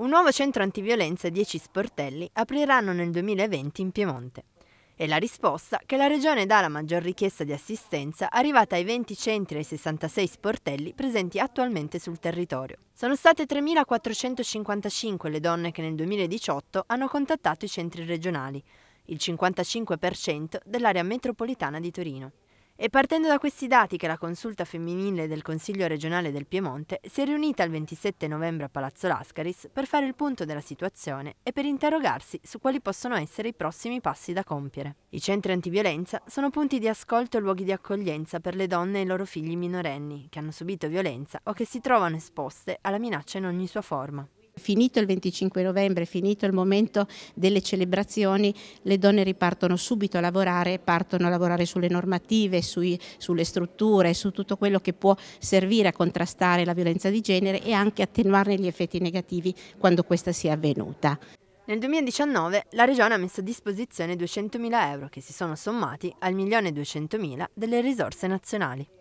Un nuovo centro antiviolenza e 10 sportelli apriranno nel 2020 in Piemonte. È la risposta che la Regione dà alla maggior richiesta di assistenza arrivata ai 20 centri e ai 66 sportelli presenti attualmente sul territorio. Sono state 3.455 le donne che nel 2018 hanno contattato i centri regionali, il 55% dell'area metropolitana di Torino. È partendo da questi dati che la consulta femminile del Consiglio regionale del Piemonte si è riunita il 27 novembre a Palazzo Lascaris per fare il punto della situazione e per interrogarsi su quali possono essere i prossimi passi da compiere. I centri antiviolenza sono punti di ascolto e luoghi di accoglienza per le donne e i loro figli minorenni che hanno subito violenza o che si trovano esposte alla minaccia in ogni sua forma. Finito il 25 novembre, finito il momento delle celebrazioni, le donne ripartono subito a lavorare, partono a lavorare sulle normative, sui, sulle strutture, su tutto quello che può servire a contrastare la violenza di genere e anche attenuarne gli effetti negativi quando questa sia avvenuta. Nel 2019 la Regione ha messo a disposizione 200.000 euro che si sono sommati al 1.200.000 delle risorse nazionali.